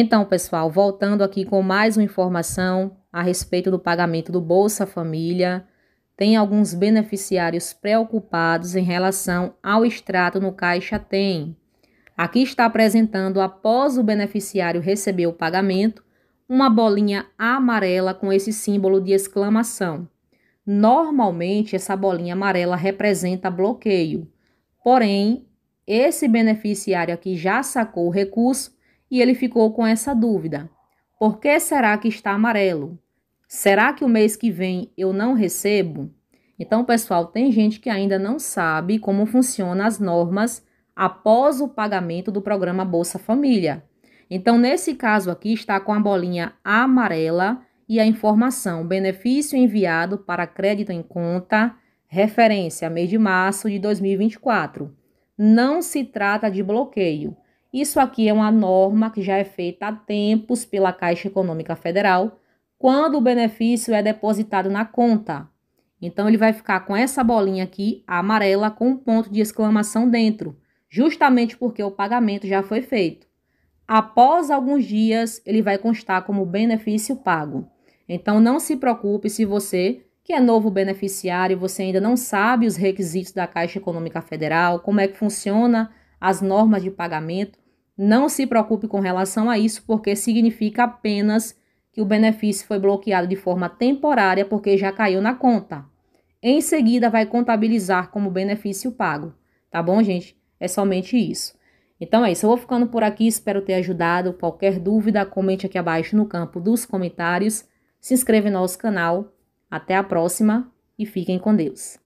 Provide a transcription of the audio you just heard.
Então, pessoal, voltando aqui com mais uma informação a respeito do pagamento do Bolsa Família. Tem alguns beneficiários preocupados em relação ao extrato no Caixa Tem. Aqui está apresentando, após o beneficiário receber o pagamento, uma bolinha amarela com esse símbolo de exclamação. Normalmente, essa bolinha amarela representa bloqueio. Porém, esse beneficiário aqui já sacou o recurso e ele ficou com essa dúvida: por que será que está amarelo? Será que o mês que vem eu não recebo? Então, pessoal, tem gente que ainda não sabe como funcionam as normas após o pagamento do programa Bolsa Família. Então, nesse caso aqui, está com a bolinha amarela e a informação benefício enviado para crédito em conta, referência mês de março de 2024. Não se trata de bloqueio. Isso aqui é uma norma que já é feita há tempos pela Caixa Econômica Federal, quando o benefício é depositado na conta. Então, ele vai ficar com essa bolinha aqui amarela com um ponto de exclamação dentro, justamente porque o pagamento já foi feito. Após alguns dias, ele vai constar como benefício pago. Então, não se preocupe se você, que é novo beneficiário, você ainda não sabe os requisitos da Caixa Econômica Federal, como é que funciona as normas de pagamento. Não se preocupe com relação a isso, porque significa apenas que o benefício foi bloqueado de forma temporária porque já caiu na conta. Em seguida, vai contabilizar como benefício pago. Tá bom, gente? É somente isso. Então é isso, eu vou ficando por aqui, espero ter ajudado. Qualquer dúvida, comente aqui abaixo no campo dos comentários. Se inscreva no nosso canal. Até a próxima e fiquem com Deus.